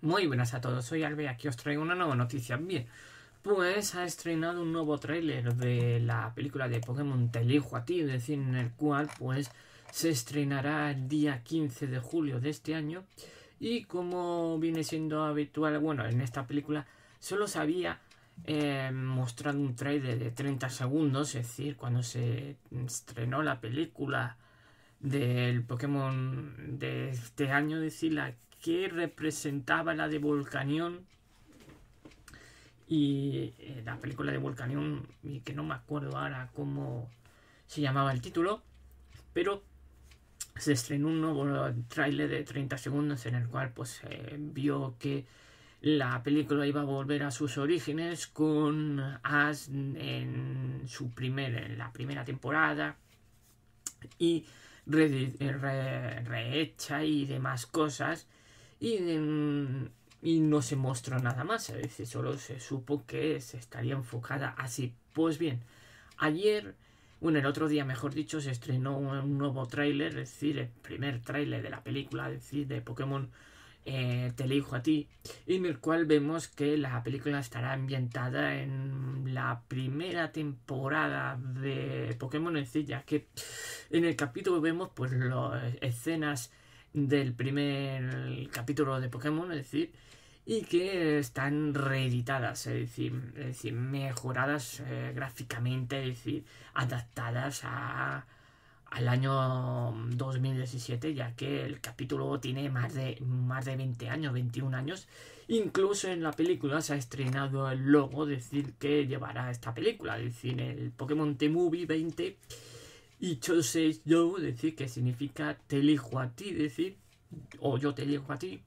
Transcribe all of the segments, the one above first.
Muy buenas a todos, soy Albe y aquí os traigo una nueva noticia. Bien, pues ha estrenado un nuevo tráiler de la película de Pokémon Te elijo a ti, es decir, en el cual pues se estrenará el día 15 de julio de este año y como viene siendo habitual, bueno, en esta película solo se había eh, mostrado un trailer de 30 segundos, es decir, cuando se estrenó la película del Pokémon de este año, es decir, la que representaba la de Volcanión y eh, la película de Volcanión, y que no me acuerdo ahora cómo se llamaba el título, pero se estrenó un nuevo tráiler de 30 segundos en el cual pues vio que la película iba a volver a sus orígenes con As en su primer en la primera temporada y rehecha y demás cosas Mm, y, no se mostró nada más, solo se supo que se estaría enfocada así. Pues bien, ayer, bueno, el otro día, mejor dicho, se estrenó un nuevo tráiler, es decir, el primer tráiler de la película, es decir, de Pokémon eh, Te elijo a ti, en el cual vemos que la película estará ambientada en la primera temporada de Pokémon en ya que en el capítulo vemos pues las eh, escenas del primer capítulo de Pokémon, es decir, y que están reeditadas, es decir, decir mejoradas eh, gráficamente, es decir, adaptadas a, al año 2017, ya que el capítulo tiene más de, más de 20 años, 21 años. Incluso en la película se ha estrenado el logo, es decir, que llevará esta película, es decir, el Pokémon T-Movie 20 y sé Yo, decir, que significa te elijo a ti, decir, o yo te elijo a ti.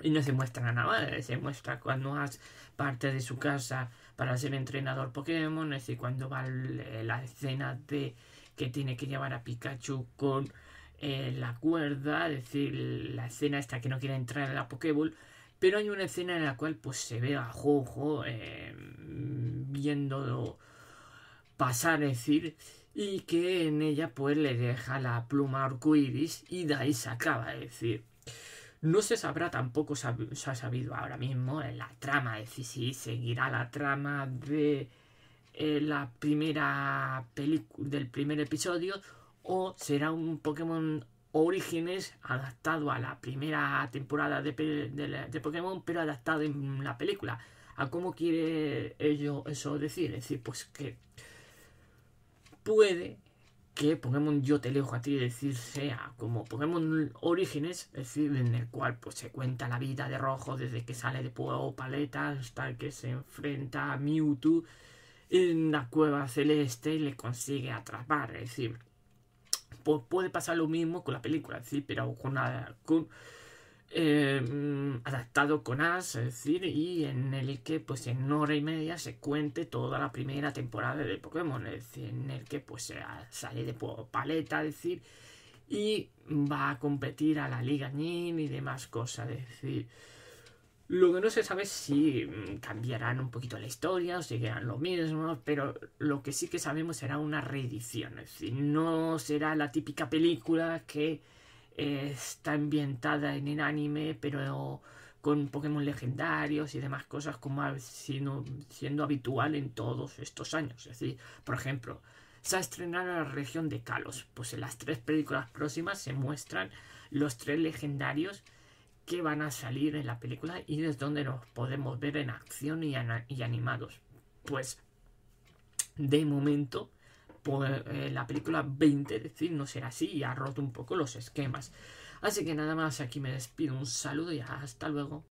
Y no se muestra nada más... se muestra cuando has parte de su casa para ser entrenador Pokémon, es decir, cuando va eh, la escena de que tiene que llevar a Pikachu con eh, la cuerda, es decir, la escena esta que no quiere entrar en la Pokéball, pero hay una escena en la cual pues se ve a Jojo eh, viendo pasar, es decir, y que en ella pues le deja la pluma arcoiris y de ahí se acaba de decir. No se sabrá tampoco, se ha sabido ahora mismo en la trama, es decir, si seguirá la trama de eh, la primera película del primer episodio o será un Pokémon Orígenes adaptado a la primera temporada de, Pokémon pero adaptado en la película. ¿A cómo quiere ello eso decir? Es decir, pues que puede que Pokémon Yo te leo a ti, decir, sea como Pokémon Orígenes, es decir, en el cual pues se cuenta la vida de Rojo desde que sale de Pueblo Paleta hasta que se enfrenta a Mewtwo en la cueva celeste y le consigue atrapar, es decir, pues puede pasar lo mismo con la película, sí pero con, con Em, adaptado con As, es decir, y en el que pues en hora y media se cuente toda la primera temporada de Pokémon, es decir, en el que pues sale de paleta, es decir, y va a competir a la Liga Nin y demás cosas, es decir, lo que no se sabe si mm, cambiarán un poquito la historia o seguirán lo mismo, pero lo que sí que sabemos será una reedición, es decir, no será la típica película que está ambientada en el anime, pero con Pokémon legendarios y demás cosas como ha sido, siendo habitual en todos estos años. Es decir, por ejemplo, se ha estrenado la región de Kalos. Pues en las tres películas próximas se muestran los tres legendarios que van a salir en la película y desde donde nos podemos ver en acción y animados. Pues de momento por eh, la película 20, decir, no será así y ha roto un poco los esquemas. Así que nada más, aquí me despido, un saludo y hasta luego.